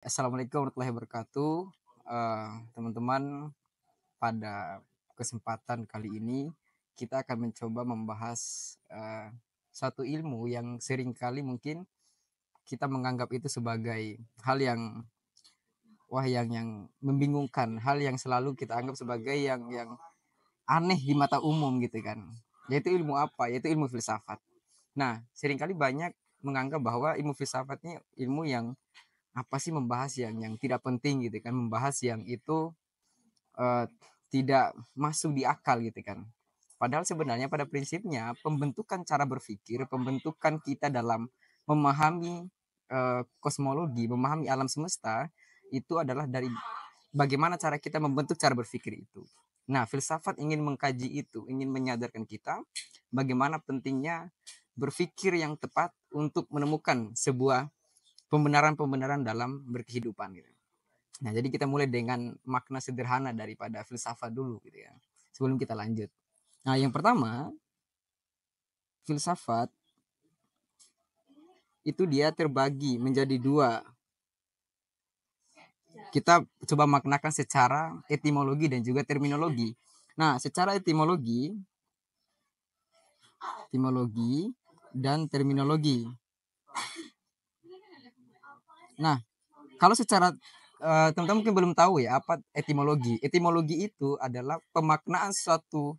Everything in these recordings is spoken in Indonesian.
Assalamualaikum warahmatullahi wabarakatuh. Eh, teman-teman, uh, pada kesempatan kali ini kita akan mencoba membahas uh, satu ilmu yang seringkali mungkin kita menganggap itu sebagai hal yang wah yang yang membingungkan, hal yang selalu kita anggap sebagai yang yang aneh di mata umum gitu kan. Yaitu ilmu apa? Yaitu ilmu filsafat. Nah, seringkali banyak menganggap bahwa ilmu filsafat ini ilmu yang apa sih membahas yang yang tidak penting gitu kan membahas yang itu uh, tidak masuk di akal gitu kan padahal sebenarnya pada prinsipnya pembentukan cara berpikir pembentukan kita dalam memahami uh, kosmologi memahami alam semesta itu adalah dari bagaimana cara kita membentuk cara berpikir itu nah filsafat ingin mengkaji itu ingin menyadarkan kita bagaimana pentingnya berpikir yang tepat untuk menemukan sebuah pembenaran-pembenaran dalam berkehidupan gitu. Nah, jadi kita mulai dengan makna sederhana daripada filsafat dulu gitu ya. Sebelum kita lanjut. Nah, yang pertama filsafat itu dia terbagi menjadi dua. Kita coba maknakan secara etimologi dan juga terminologi. Nah, secara etimologi etimologi dan terminologi. Nah, kalau secara eh, teman-teman uh, mungkin belum tahu ya apa etimologi. Etimologi itu adalah pemaknaan suatu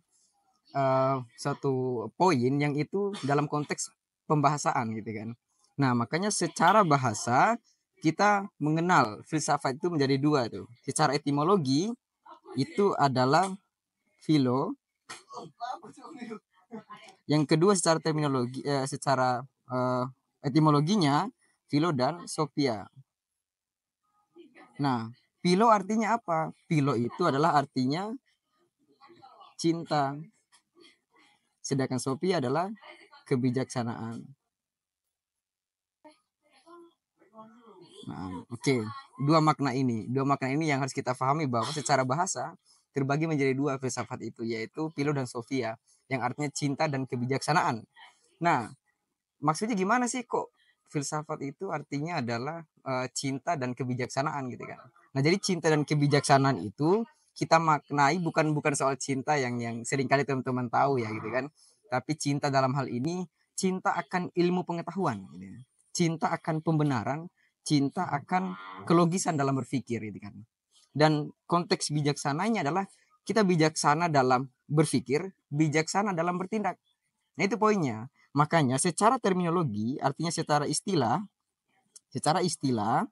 uh, suatu poin yang itu dalam konteks pembahasan gitu kan. Nah, makanya secara bahasa kita mengenal filsafat itu menjadi dua tuh. Secara etimologi itu adalah filo. Yang kedua secara terminologi eh, secara eh, etimologinya Philo dan Sophia. Nah, Philo artinya apa? Philo itu adalah artinya cinta. Sedangkan Sophia adalah kebijaksanaan. Nah, oke, okay. dua makna ini, dua makna ini yang harus kita pahami bahwa secara bahasa terbagi menjadi dua filsafat itu yaitu Philo dan Sophia, yang artinya cinta dan kebijaksanaan. Nah, maksudnya gimana sih kok filsafat itu artinya adalah uh, cinta dan kebijaksanaan gitu kan. Nah, jadi cinta dan kebijaksanaan itu kita maknai bukan bukan soal cinta yang yang seringkali teman-teman tahu ya gitu kan. Tapi cinta dalam hal ini cinta akan ilmu pengetahuan gitu Cinta akan pembenaran, cinta akan kelogisan dalam berpikir gitu kan. Dan konteks bijaksananya adalah kita bijaksana dalam berpikir, bijaksana dalam bertindak. Nah, itu poinnya. Makanya secara terminologi, artinya secara istilah, secara istilah,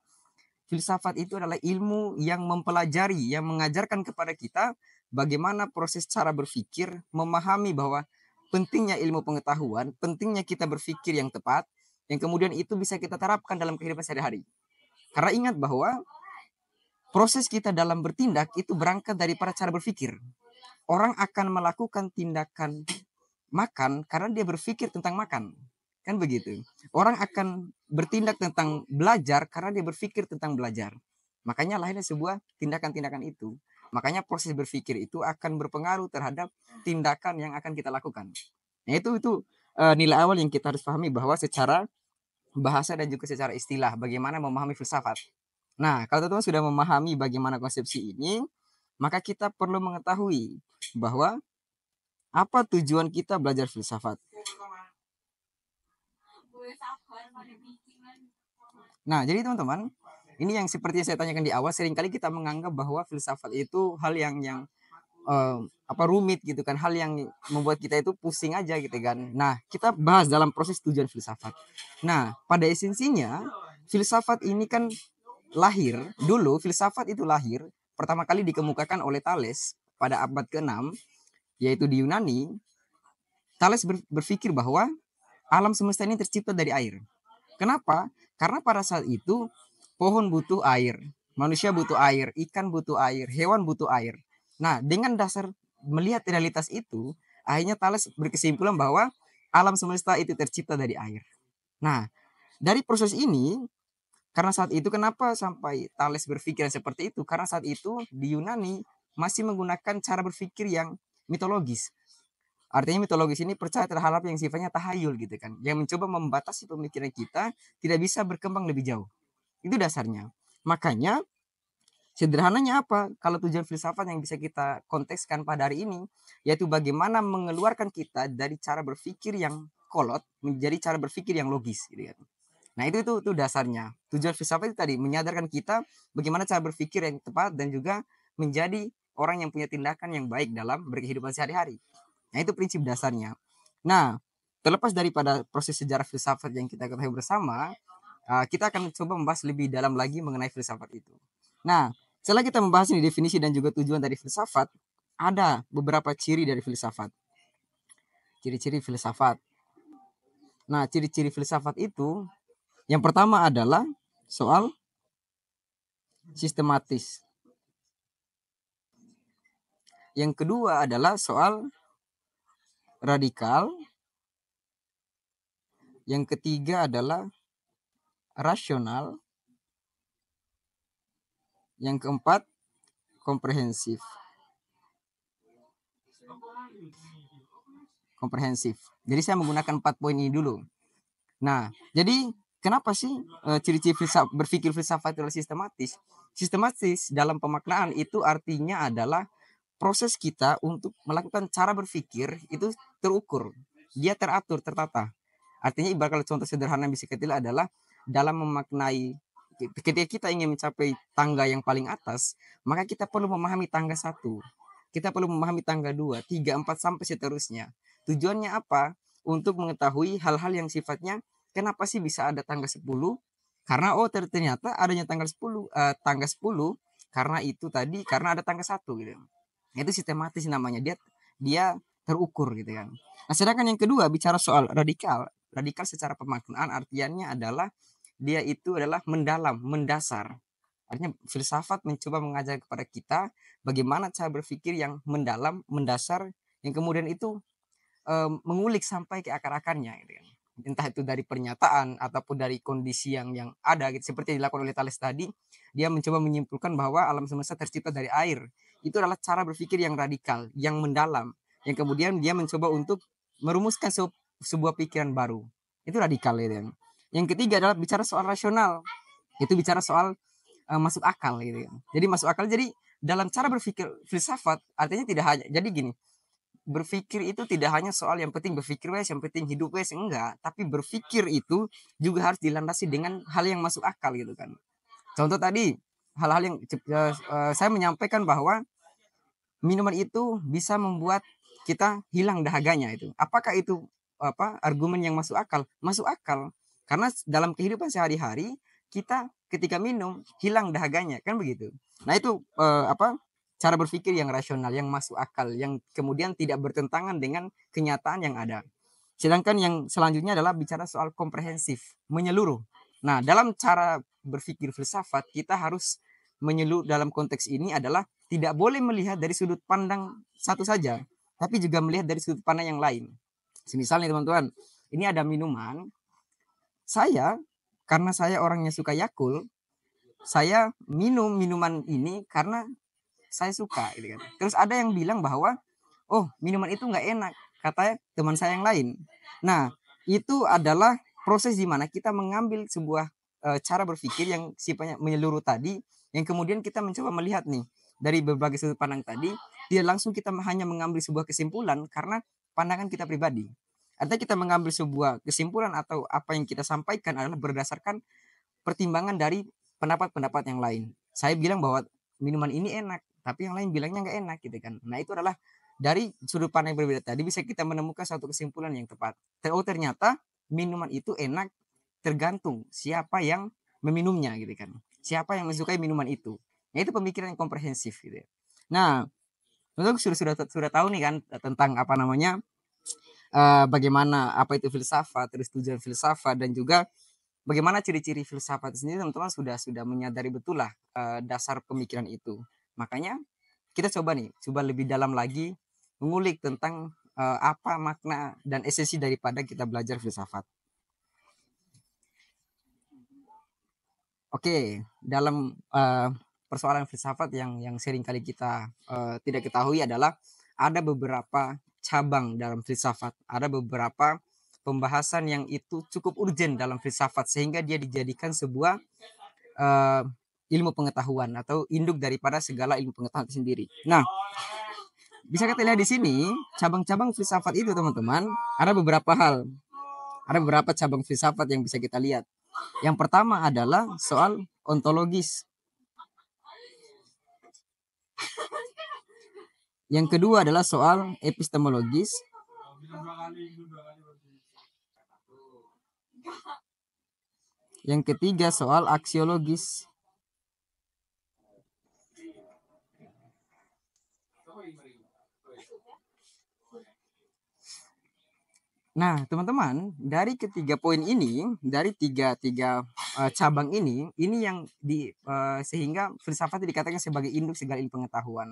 filsafat itu adalah ilmu yang mempelajari, yang mengajarkan kepada kita bagaimana proses cara berpikir, memahami bahwa pentingnya ilmu pengetahuan, pentingnya kita berpikir yang tepat, yang kemudian itu bisa kita terapkan dalam kehidupan sehari-hari. Karena ingat bahwa proses kita dalam bertindak itu berangkat dari para cara berpikir. Orang akan melakukan tindakan makan karena dia berpikir tentang makan. Kan begitu. Orang akan bertindak tentang belajar karena dia berpikir tentang belajar. Makanya lahirnya sebuah tindakan-tindakan itu. Makanya proses berpikir itu akan berpengaruh terhadap tindakan yang akan kita lakukan. Nah, itu itu uh, nilai awal yang kita harus pahami bahwa secara bahasa dan juga secara istilah bagaimana memahami filsafat. Nah, kalau teman-teman sudah memahami bagaimana konsepsi ini, maka kita perlu mengetahui bahwa apa tujuan kita belajar filsafat? Nah, jadi teman-teman, ini yang seperti yang saya tanyakan di awal, seringkali kita menganggap bahwa filsafat itu hal yang yang uh, apa rumit gitu kan, hal yang membuat kita itu pusing aja gitu kan. Nah, kita bahas dalam proses tujuan filsafat. Nah, pada esensinya filsafat ini kan lahir dulu filsafat itu lahir pertama kali dikemukakan oleh Thales pada abad ke-6 yaitu di Yunani, Thales berpikir bahwa alam semesta ini tercipta dari air. Kenapa? Karena pada saat itu pohon butuh air, manusia butuh air, ikan butuh air, hewan butuh air. Nah, dengan dasar melihat realitas itu, akhirnya Thales berkesimpulan bahwa alam semesta itu tercipta dari air. Nah, dari proses ini, karena saat itu kenapa sampai Thales berpikiran seperti itu? Karena saat itu di Yunani masih menggunakan cara berpikir yang mitologis. Artinya mitologis ini percaya terhadap yang sifatnya tahayul gitu kan, yang mencoba membatasi pemikiran kita tidak bisa berkembang lebih jauh. Itu dasarnya. Makanya sederhananya apa? Kalau tujuan filsafat yang bisa kita kontekskan pada hari ini yaitu bagaimana mengeluarkan kita dari cara berpikir yang kolot menjadi cara berpikir yang logis gitu kan. Nah, itu itu itu dasarnya. Tujuan filsafat itu tadi menyadarkan kita bagaimana cara berpikir yang tepat dan juga menjadi orang yang punya tindakan yang baik dalam berkehidupan sehari-hari. Nah, itu prinsip dasarnya. Nah, terlepas daripada proses sejarah filsafat yang kita ketahui bersama, ah, kita akan coba membahas lebih dalam lagi mengenai filsafat itu. Nah, setelah kita membahas ini definisi dan juga tujuan dari filsafat, ada beberapa ciri dari filsafat. Ciri-ciri filsafat. Nah, ciri-ciri filsafat itu yang pertama adalah soal sistematis. Yang kedua adalah soal radikal. Yang ketiga adalah rasional. Yang keempat komprehensif. Komprehensif. Jadi saya menggunakan empat poin ini dulu. Nah, jadi kenapa sih eh, ciri-ciri filsaf, berpikir filsafat sistematis? Sistematis dalam pemaknaan itu artinya adalah proses kita untuk melakukan cara berpikir itu terukur, dia teratur, tertata. Artinya ibarat kalau contoh sederhana yang bisa lihat adalah dalam memaknai ketika kita ingin mencapai tangga yang paling atas, maka kita perlu memahami tangga satu. Kita perlu memahami tangga dua, tiga, empat sampai seterusnya. Tujuannya apa? Untuk mengetahui hal-hal yang sifatnya kenapa sih bisa ada tangga sepuluh? Karena oh ternyata adanya tangga 10, uh, eh, tangga 10 karena itu tadi karena ada tangga satu gitu. Ya, itu sistematis namanya. Dia dia terukur gitu kan. Nah, sedangkan yang kedua bicara soal radikal. Radikal secara pemaknaan artiannya adalah dia itu adalah mendalam, mendasar. Artinya filsafat mencoba mengajar kepada kita bagaimana cara berpikir yang mendalam, mendasar, yang kemudian itu e, mengulik sampai ke akar-akarnya. Gitu kan. Entah itu dari pernyataan ataupun dari kondisi yang yang ada, gitu. seperti yang dilakukan oleh Thales tadi, dia mencoba menyimpulkan bahwa alam semesta tercipta dari air itu adalah cara berpikir yang radikal, yang mendalam, yang kemudian dia mencoba untuk merumuskan se sebuah pikiran baru. Itu radikal ya. Gitu Dan. Yang ketiga adalah bicara soal rasional. Itu bicara soal uh, masuk akal gitu kan. Jadi masuk akal jadi dalam cara berpikir filsafat artinya tidak hanya jadi gini. Berpikir itu tidak hanya soal yang penting berpikir wes, yang penting hidup wes enggak, tapi berpikir itu juga harus dilandasi dengan hal yang masuk akal gitu kan. Contoh tadi hal-hal yang uh, saya menyampaikan bahwa minuman itu bisa membuat kita hilang dahaganya itu. Apakah itu apa argumen yang masuk akal? Masuk akal karena dalam kehidupan sehari-hari kita ketika minum hilang dahaganya kan begitu. Nah itu uh, apa cara berpikir yang rasional yang masuk akal yang kemudian tidak bertentangan dengan kenyataan yang ada. Sedangkan yang selanjutnya adalah bicara soal komprehensif, menyeluruh. Nah, dalam cara berpikir filsafat kita harus menyeluruh dalam konteks ini adalah tidak boleh melihat dari sudut pandang satu saja, tapi juga melihat dari sudut pandang yang lain. Misalnya teman-teman, ini ada minuman. Saya karena saya orangnya suka Yakul, saya minum minuman ini karena saya suka gitu kan. Terus ada yang bilang bahwa oh, minuman itu nggak enak, kata teman saya yang lain. Nah, itu adalah proses di mana kita mengambil sebuah uh, cara berpikir yang sifatnya menyeluruh tadi yang kemudian kita mencoba melihat nih dari berbagai sudut pandang tadi tidak langsung kita hanya mengambil sebuah kesimpulan karena pandangan kita pribadi artinya kita mengambil sebuah kesimpulan atau apa yang kita sampaikan adalah berdasarkan pertimbangan dari pendapat-pendapat yang lain saya bilang bahwa minuman ini enak tapi yang lain bilangnya nggak enak gitu kan nah itu adalah dari sudut pandang yang berbeda tadi bisa kita menemukan satu kesimpulan yang tepat. Oh ternyata minuman itu enak tergantung siapa yang meminumnya gitu kan. Siapa yang menyukai minuman itu. Ya itu pemikiran yang komprehensif gitu ya. Nah, tentu sudah sudah sudah tahu nih kan tentang apa namanya uh, bagaimana apa itu filsafat, terus tujuan filsafat dan juga bagaimana ciri-ciri filsafat sendiri teman-teman sudah sudah menyadari betul lah uh, dasar pemikiran itu. Makanya kita coba nih, coba lebih dalam lagi mengulik tentang uh, apa makna dan esensi daripada kita belajar filsafat. Oke, okay, dalam uh, persoalan filsafat yang yang sering kali kita uh, tidak ketahui adalah ada beberapa cabang dalam filsafat, ada beberapa pembahasan yang itu cukup urgent dalam filsafat sehingga dia dijadikan sebuah uh, ilmu pengetahuan atau induk daripada segala ilmu pengetahuan sendiri. Nah, bisa kita lihat di sini, cabang-cabang filsafat itu teman-teman, ada beberapa hal. Ada beberapa cabang filsafat yang bisa kita lihat. Yang pertama adalah soal ontologis. Yang kedua adalah soal epistemologis. Yang ketiga soal aksiologis. Nah, teman-teman, dari ketiga poin ini, dari tiga tiga uh, cabang ini, ini yang di uh, sehingga filsafat dikatakan sebagai induk segala ilmu pengetahuan.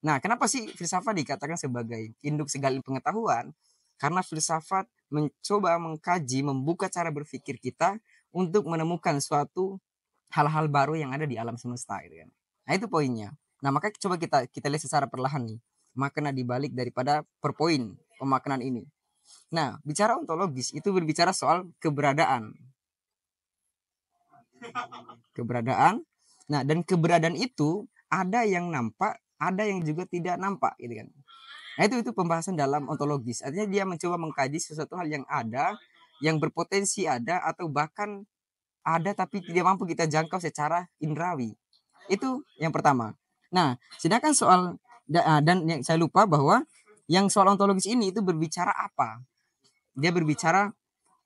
Nah, kenapa sih filsafat dikatakan sebagai induk segala ilmu pengetahuan? Karena filsafat mencoba mengkaji, membuka cara berpikir kita untuk menemukan suatu hal-hal baru yang ada di alam semesta gitu kan. Nah, itu poinnya. Nah, maka coba kita kita lihat secara perlahan nih makna dibalik daripada per poin pemaknaan ini. Nah, bicara ontologis itu berbicara soal keberadaan. Keberadaan. Nah, dan keberadaan itu ada yang nampak, ada yang juga tidak nampak gitu kan. Nah, itu itu pembahasan dalam ontologis. Artinya dia mencoba mengkaji sesuatu hal yang ada, yang berpotensi ada atau bahkan ada tapi tidak mampu kita jangkau secara indrawi. Itu yang pertama. Nah, sedangkan soal ah, dan yang saya lupa bahwa yang soal ontologis ini itu berbicara apa? Dia berbicara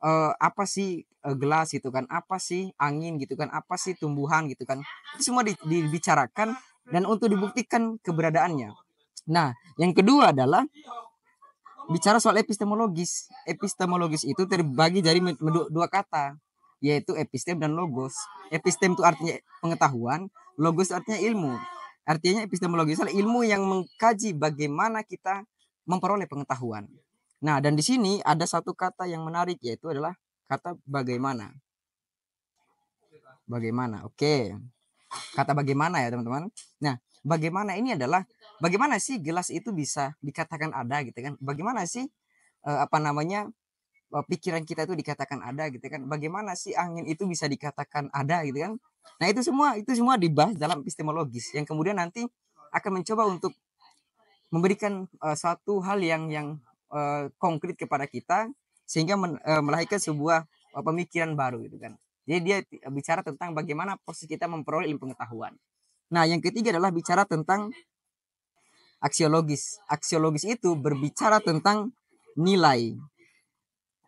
uh, apa sih uh, gelas gitu kan? Apa sih angin gitu kan? Apa sih tumbuhan gitu kan? Itu semua dibicarakan dan untuk dibuktikan keberadaannya. Nah, yang kedua adalah bicara soal epistemologis. Epistemologis itu terbagi dari dua kata, yaitu epistem dan logos. Epistem itu artinya pengetahuan, logos artinya ilmu. Artinya epistemologis adalah ilmu yang mengkaji bagaimana kita memperoleh pengetahuan. Nah, dan di sini ada satu kata yang menarik yaitu adalah kata bagaimana. Bagaimana? Oke. Kata bagaimana ya, teman-teman. Nah, bagaimana ini adalah bagaimana sih gelas itu bisa dikatakan ada gitu kan? Bagaimana sih eh, apa namanya? Eh, pikiran kita itu dikatakan ada gitu kan? Bagaimana sih angin itu bisa dikatakan ada gitu kan? Nah, itu semua itu semua dibahas dalam epistemologis yang kemudian nanti akan mencoba untuk memberikan uh, satu hal yang yang uh, konkret kepada kita sehingga men, uh, melahirkan sebuah uh, pemikiran baru gitu kan. Jadi dia bicara tentang bagaimana proses kita memperoleh ilmu pengetahuan. Nah, yang ketiga adalah bicara tentang aksiologis. Aksiologis itu berbicara tentang nilai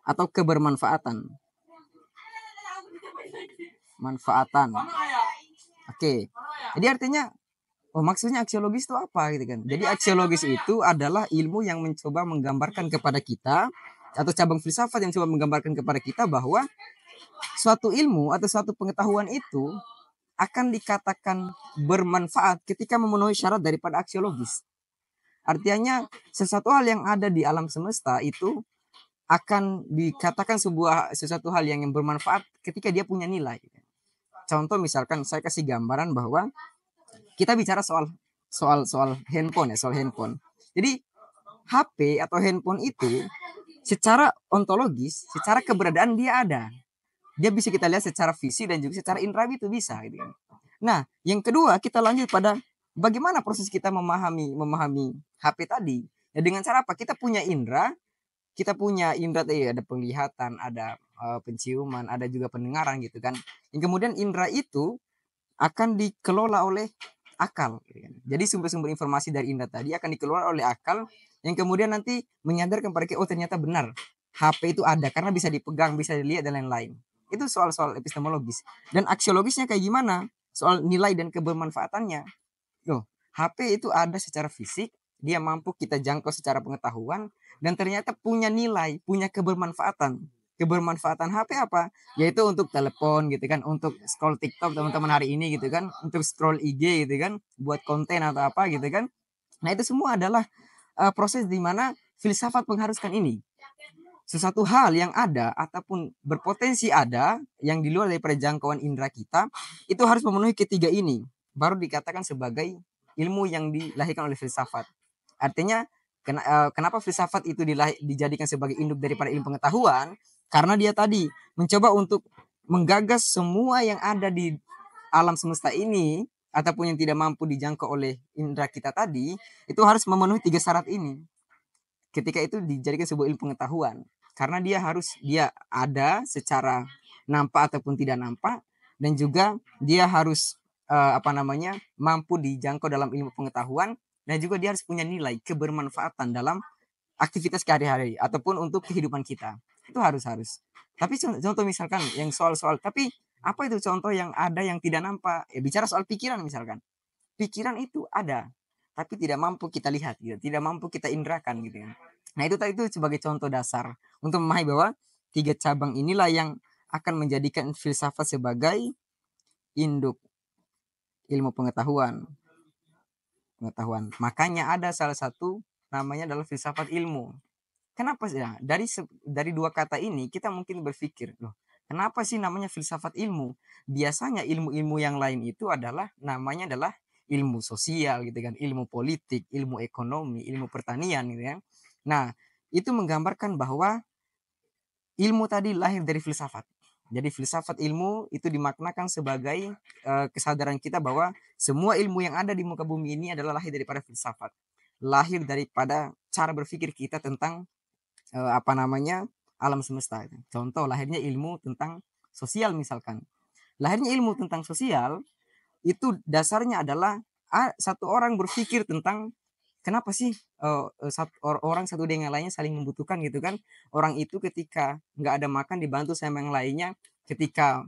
atau kebermanfaatan. Manfaatan. Oke. Okay. Jadi artinya Oh maksudnya aksiologis itu apa gitu kan? Jadi iya, aksiologis iya, iya. itu adalah ilmu yang mencoba menggambarkan kepada kita atau cabang filsafat yang coba menggambarkan kepada kita bahwa suatu ilmu atau suatu pengetahuan itu akan dikatakan bermanfaat ketika memenuhi syarat daripada aksiologis. Artinya sesuatu hal yang ada di alam semesta itu akan dikatakan sebuah sesuatu hal yang bermanfaat ketika dia punya nilai. Contoh misalkan saya kasih gambaran bahwa kita bicara soal soal soal handphone ya, soal handphone. Jadi HP atau handphone itu secara ontologis, secara keberadaan dia ada. Dia bisa kita lihat secara visi dan juga secara indra itu bisa gitu kan. Nah, yang kedua kita lanjut pada bagaimana proses kita memahami memahami HP tadi. Ya dengan cara apa? Kita punya indera, kita punya indera tadi ada penglihatan, ada uh, penciuman, ada juga pendengaran gitu kan. Yang kemudian indera itu akan dikelola oleh akal. Gitu kan. Jadi nah. sumber-sumber informasi dari indra tadi akan dikeluarkan oleh akal yang kemudian nanti menyadarkan pada kita oh ternyata benar HP itu ada karena bisa dipegang, bisa dilihat dan lain-lain. Itu soal-soal epistemologis. Dan aksiologisnya kayak gimana? Soal nilai dan kebermanfaatannya. Loh, HP itu ada secara fisik, dia mampu kita jangkau secara pengetahuan dan ternyata punya nilai, punya kebermanfaatan kebermanfaatan HP apa? Yaitu untuk telepon gitu kan, untuk scroll TikTok teman-teman hari ini gitu kan, untuk scroll IG gitu kan, buat konten atau apa gitu kan. Nah, itu semua adalah uh, proses di mana filsafat mengharuskan ini. Sesuatu hal yang ada ataupun berpotensi ada yang di luar dari jangkauan indera kita, itu harus memenuhi ketiga ini. Baru dikatakan sebagai ilmu yang dilahirkan oleh filsafat. Artinya eh, kenapa filsafat itu dijadikan sebagai induk daripada ilmu pengetahuan? Karena dia tadi mencoba untuk menggagas semua yang ada di alam semesta ini ataupun yang tidak mampu dijangkau oleh indera kita tadi itu harus memenuhi tiga syarat ini. Ketika itu dijadikan sebuah ilmu pengetahuan karena dia harus dia ada secara nampak ataupun tidak nampak dan juga dia harus uh, apa namanya mampu dijangkau dalam ilmu pengetahuan dan juga dia harus punya nilai kebermanfaatan dalam aktivitas sehari-hari ataupun untuk kehidupan kita itu harus harus tapi contoh misalkan yang soal-soal tapi apa itu contoh yang ada yang tidak nampak ya bicara soal pikiran misalkan pikiran itu ada tapi tidak mampu kita lihat gitu tidak mampu kita indrakan gitu kan nah itu itu sebagai contoh dasar untuk memahami bahwa tiga cabang inilah yang akan menjadikan filsafat sebagai induk ilmu pengetahuan pengetahuan makanya ada salah satu namanya adalah filsafat ilmu Kenapa sih? Nah, dari dari dua kata ini kita mungkin berpikir, loh, kenapa sih namanya filsafat ilmu? Biasanya ilmu-ilmu yang lain itu adalah namanya adalah ilmu sosial gitu kan, ilmu politik, ilmu ekonomi, ilmu pertanian gitu ya. Nah, itu menggambarkan bahwa ilmu tadi lahir dari filsafat. Jadi filsafat ilmu itu dimaknakan sebagai uh, kesadaran kita bahwa semua ilmu yang ada di muka bumi ini adalah lahir daripada filsafat. Lahir daripada cara berpikir kita tentang uh, apa namanya alam semesta. Contoh lahirnya ilmu tentang sosial misalkan. Lahirnya ilmu tentang sosial itu dasarnya adalah satu orang berpikir tentang kenapa sih uh, eh, eh, satu, or, orang satu dengan lainnya saling membutuhkan gitu kan orang itu ketika nggak ada makan dibantu sama yang lainnya ketika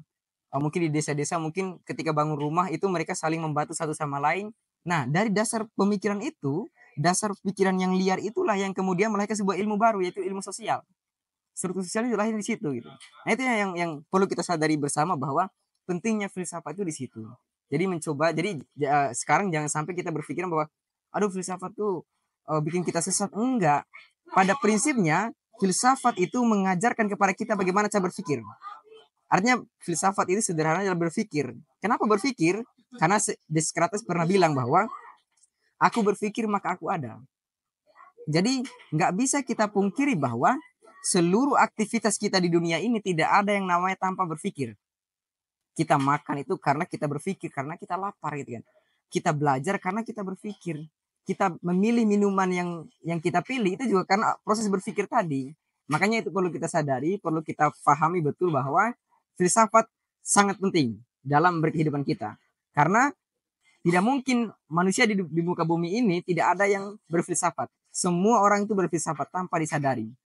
uh, mungkin di desa-desa mungkin ketika bangun rumah itu mereka saling membantu satu sama lain nah dari dasar pemikiran itu dasar pikiran yang liar itulah yang kemudian melahirkan sebuah ilmu baru yaitu ilmu sosial struktur sosial itu lahir di situ gitu nah itu yang yang perlu kita sadari bersama bahwa pentingnya filsafat itu di situ jadi mencoba jadi ya, sekarang jangan sampai kita berpikir bahwa aduh filsafat tuh uh, bikin kita sesat enggak pada prinsipnya filsafat itu mengajarkan kepada kita bagaimana cara berpikir artinya filsafat ini sederhana adalah berpikir kenapa berpikir karena Descartes pernah bilang bahwa Aku berpikir maka aku ada. Jadi nggak bisa kita pungkiri bahwa seluruh aktivitas kita di dunia ini tidak ada yang namanya tanpa berpikir. Kita makan itu karena kita berpikir, karena kita lapar gitu kan. Kita belajar karena kita berpikir. Kita memilih minuman yang yang kita pilih itu juga karena proses berpikir tadi. Makanya itu perlu kita sadari, perlu kita pahami betul bahwa filsafat sangat penting dalam berkehidupan kita. Karena tidak mungkin manusia di, di muka bumi ini tidak ada yang berfilsafat. Semua orang itu berfilsafat tanpa disadari.